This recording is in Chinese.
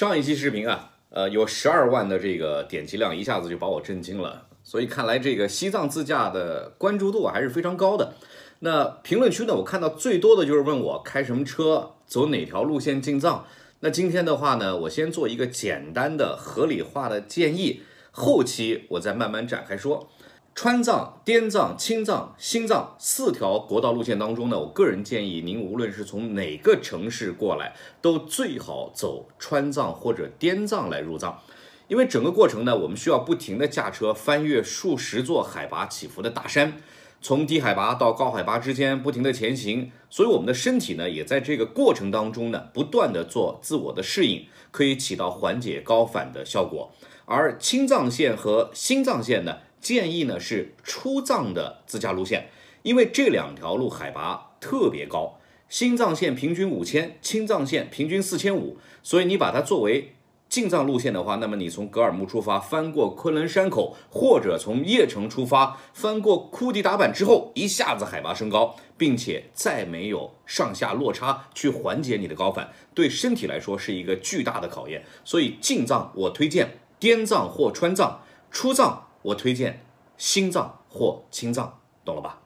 上一期视频啊，呃，有十二万的这个点击量，一下子就把我震惊了。所以看来这个西藏自驾的关注度还是非常高的。那评论区呢，我看到最多的就是问我开什么车，走哪条路线进藏。那今天的话呢，我先做一个简单的合理化的建议，后期我再慢慢展开说。川藏、滇藏、青藏、新藏四条国道路线当中呢，我个人建议您，无论是从哪个城市过来，都最好走川藏或者滇藏来入藏，因为整个过程呢，我们需要不停的驾车翻越数十座海拔起伏的大山，从低海拔到高海拔之间不停的前行，所以我们的身体呢，也在这个过程当中呢，不断的做自我的适应，可以起到缓解高反的效果。而青藏线和新藏线呢？建议呢是出藏的自驾路线，因为这两条路海拔特别高，新藏线平均五千，青藏线平均四千五，所以你把它作为进藏路线的话，那么你从格尔木出发，翻过昆仑山口，或者从叶城出发，翻过库迪达坂之后，一下子海拔升高，并且再没有上下落差去缓解你的高反，对身体来说是一个巨大的考验。所以进藏我推荐滇藏或川藏，出藏。我推荐心脏或心脏，懂了吧？